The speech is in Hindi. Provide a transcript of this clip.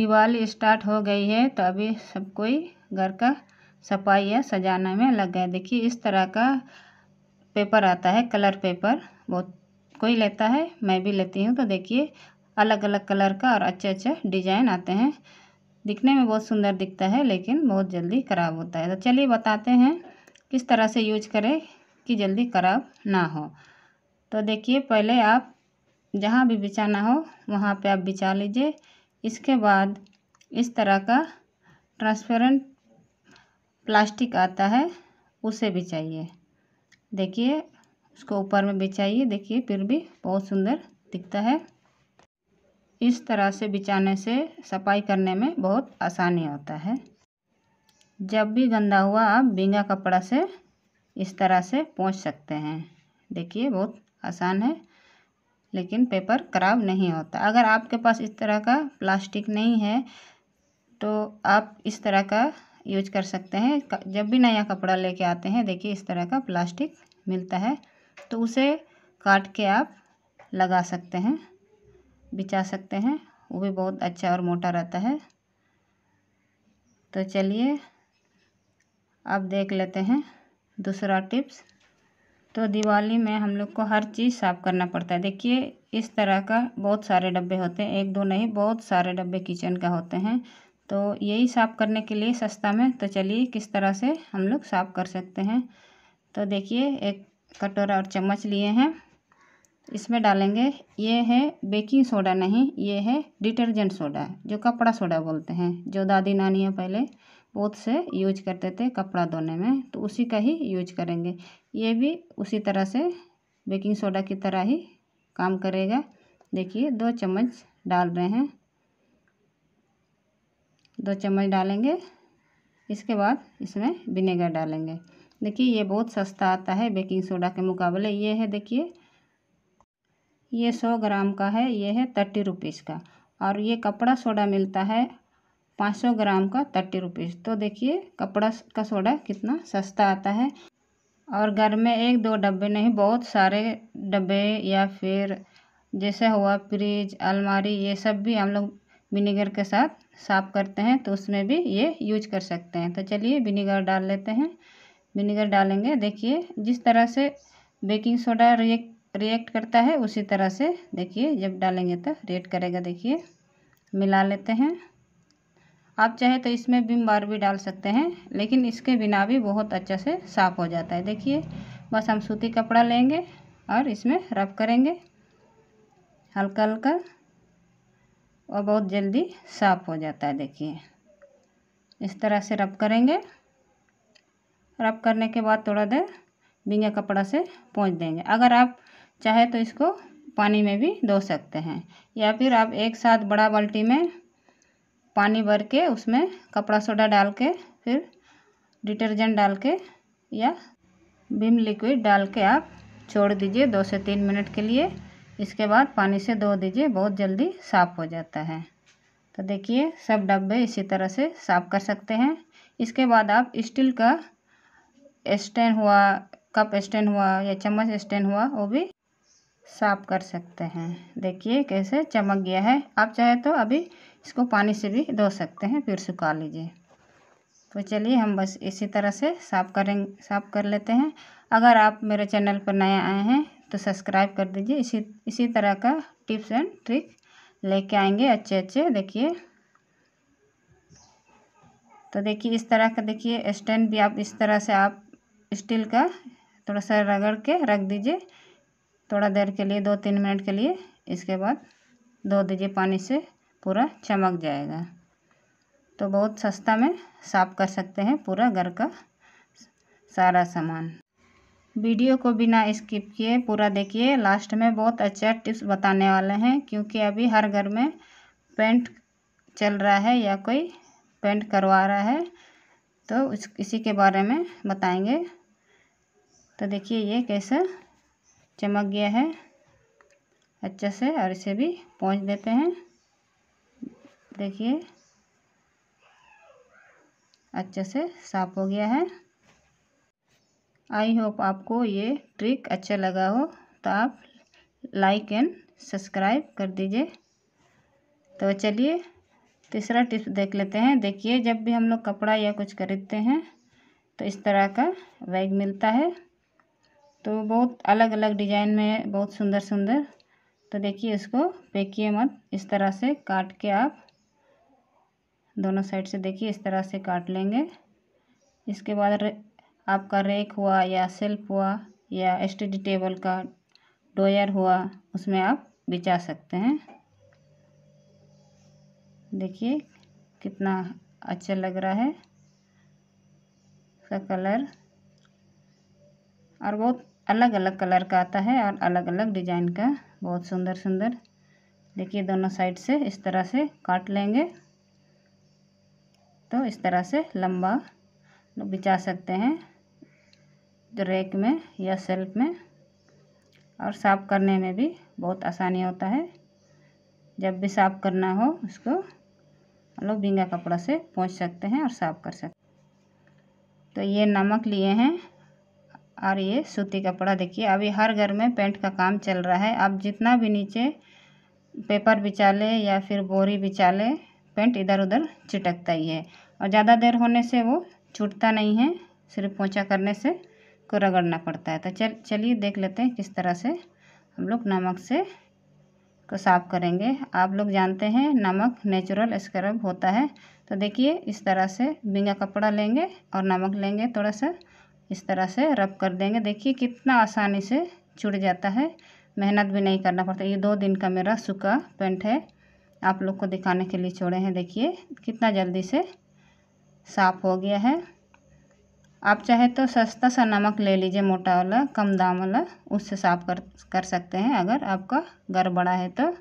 दिवाली स्टार्ट हो गई है तो अभी सब कोई घर का सफाई या सजाने में लग गया देखिए इस तरह का पेपर आता है कलर पेपर बहुत कोई लेता है मैं भी लेती हूँ तो देखिए अलग अलग कलर का और अच्छे अच्छे डिजाइन आते हैं दिखने में बहुत सुंदर दिखता है लेकिन बहुत जल्दी ख़राब होता है तो चलिए बताते हैं किस तरह से यूज करें कि जल्दी ख़राब ना हो तो देखिए पहले आप जहाँ भी बिछाना हो वहाँ पे आप बिछा लीजिए इसके बाद इस तरह का ट्रांसपेरेंट प्लास्टिक आता है उसे बिछाइए देखिए उसको ऊपर में बिछाइए देखिए फिर भी बहुत सुंदर दिखता है इस तरह से बिछाने से सफाई करने में बहुत आसानी होता है जब भी गंदा हुआ आप बींगा कपड़ा से इस तरह से पहुँच सकते हैं देखिए बहुत आसान है लेकिन पेपर ख़राब नहीं होता अगर आपके पास इस तरह का प्लास्टिक नहीं है तो आप इस तरह का यूज कर सकते हैं जब भी नया कपड़ा लेके आते हैं देखिए इस तरह का प्लास्टिक मिलता है तो उसे काट के आप लगा सकते हैं बिछा सकते हैं वो भी बहुत अच्छा और मोटा रहता है तो चलिए आप देख लेते हैं दूसरा टिप्स तो दिवाली में हम लोग को हर चीज़ साफ़ करना पड़ता है देखिए इस तरह का बहुत सारे डब्बे होते हैं एक दो नहीं बहुत सारे डब्बे किचन का होते हैं तो यही साफ़ करने के लिए सस्ता में तो चलिए किस तरह से हम लोग साफ़ कर सकते हैं तो देखिए एक कटोरा और चम्मच लिए हैं इसमें डालेंगे ये है बेकिंग सोडा नहीं ये है डिटर्जेंट सोडा जो कपड़ा सोडा बोलते हैं जो दादी नानियाँ पहले बहुत से यूज करते थे कपड़ा धोने में तो उसी का ही यूज करेंगे ये भी उसी तरह से बेकिंग सोडा की तरह ही काम करेगा देखिए दो चम्मच डाल रहे हैं दो चम्मच डालेंगे इसके बाद इसमें विनेगर डालेंगे देखिए ये बहुत सस्ता आता है बेकिंग सोडा के मुकाबले ये है देखिए ये सौ ग्राम का है ये है थर्टी रुपीज़ का और ये कपड़ा सोडा मिलता है पाँच सौ ग्राम का थर्टी रुपीज़ तो देखिए कपड़ा का सोडा कितना सस्ता आता है और घर में एक दो डब्बे नहीं बहुत सारे डब्बे या फिर जैसे हुआ फ्रिज अलमारी ये सब भी हम लोग विनीगर के साथ साफ़ करते हैं तो उसमें भी ये यूज कर सकते हैं तो चलिए विनीगर डाल लेते हैं विनीगर डालेंगे देखिए जिस तरह से बेकिंग सोडा रिएक्ट रिएक्ट करता है उसी तरह से देखिए जब डालेंगे तो रिएक्ट करेगा देखिए मिला लेते हैं आप चाहे तो इसमें बिम बार भी डाल सकते हैं लेकिन इसके बिना भी बहुत अच्छे से साफ़ हो जाता है देखिए बस हम सूती कपड़ा लेंगे और इसमें रब करेंगे हल्का हल्का और बहुत जल्दी साफ़ हो जाता है देखिए इस तरह से रब करेंगे रब करने के बाद थोड़ा देर बिंगा कपड़ा से पहुँच देंगे अगर आप चाहे तो इसको पानी में भी धो सकते हैं या फिर आप एक साथ बड़ा बाल्टी में पानी भर के उसमें कपड़ा सोडा डाल के फिर डिटर्जेंट डाल के या विम लिक्विड डाल के आप छोड़ दीजिए दो से तीन मिनट के लिए इसके बाद पानी से धो दीजिए बहुत जल्दी साफ़ हो जाता है तो देखिए सब डब्बे इसी तरह से साफ़ कर सकते हैं इसके बाद आप स्टील का स्टैंड हुआ कप स्टैंड हुआ या चम्मच स्टैंड हुआ वो भी साफ कर सकते हैं देखिए कैसे चमक गया है आप चाहे तो अभी इसको पानी से भी धो सकते हैं फिर सुखा लीजिए तो चलिए हम बस इसी तरह से साफ करें साफ कर लेते हैं अगर आप मेरे चैनल पर नए आए हैं तो सब्सक्राइब कर दीजिए इसी इसी तरह का टिप्स एंड ट्रिक लेके आएंगे अच्छे अच्छे देखिए तो देखिए इस तरह का देखिए स्टैंड भी आप इस तरह से आप स्टील का थोड़ा सा रगड़ के रख दीजिए थोड़ा देर के लिए दो तीन मिनट के लिए इसके बाद धो दीजिए पानी से पूरा चमक जाएगा तो बहुत सस्ता में साफ़ कर सकते हैं पूरा घर का सारा सामान वीडियो को बिना स्किप किए पूरा देखिए लास्ट में बहुत अच्छा टिप्स बताने वाले हैं क्योंकि अभी हर घर में पेंट चल रहा है या कोई पेंट करवा रहा है तो इस इसी के बारे में बताएंगे तो देखिए ये कैसे चमक गया है अच्छे से और इसे भी पहुँच देते हैं देखिए अच्छे से साफ हो गया है आई होप आपको ये ट्रिक अच्छा लगा हो तो आप लाइक एंड सब्सक्राइब कर दीजिए तो चलिए तीसरा टिप्स देख लेते हैं देखिए जब भी हम लोग कपड़ा या कुछ खरीदते हैं तो इस तरह का बैग मिलता है तो बहुत अलग अलग डिजाइन में है बहुत सुंदर सुंदर तो देखिए इसको पेकिए मत इस तरह से काट के आप दोनों साइड से देखिए इस तरह से काट लेंगे इसके बाद रे, आपका रेक हुआ या सेल्फ हुआ या स्टडी टेबल का डोयर हुआ उसमें आप बिछा सकते हैं देखिए कितना अच्छा लग रहा है इसका कलर और बहुत अलग अलग कलर का आता है और अलग अलग डिजाइन का बहुत सुंदर सुंदर देखिए दोनों साइड से इस तरह से काट लेंगे तो इस तरह से लंबा बिछा सकते हैं रेक में या सेल्फ में और साफ़ करने में भी बहुत आसानी होता है जब भी साफ़ करना हो उसको लोग बिंगा कपड़ा से पहुँच सकते हैं और साफ़ कर सकते तो ये नमक लिए हैं और ये सूती कपड़ा देखिए अभी हर घर में पेंट का काम चल रहा है आप जितना भी नीचे पेपर बिछा ले या फिर बोरी बिछा ले पेंट इधर उधर चिटकता ही है और ज़्यादा देर होने से वो छूटता नहीं है सिर्फ पोछा करने से को रगड़ना पड़ता है तो चल चलिए देख लेते हैं किस तरह से हम लोग नमक से को साफ़ करेंगे आप लोग जानते हैं नमक नेचुरल स्क्रब होता है तो देखिए इस तरह से बिंगा कपड़ा लेंगे और नमक लेंगे थोड़ा सा इस तरह से रब कर देंगे देखिए कितना आसानी से छुट जाता है मेहनत भी नहीं करना पड़ता ये दो दिन का मेरा सूखा पेंट है आप लोग को दिखाने के लिए छोड़े हैं देखिए कितना जल्दी से साफ़ हो गया है आप चाहे तो सस्ता सा नमक ले लीजिए मोटा वाला कम दाम वाला उससे साफ़ कर कर सकते हैं अगर आपका घर बड़ा है तो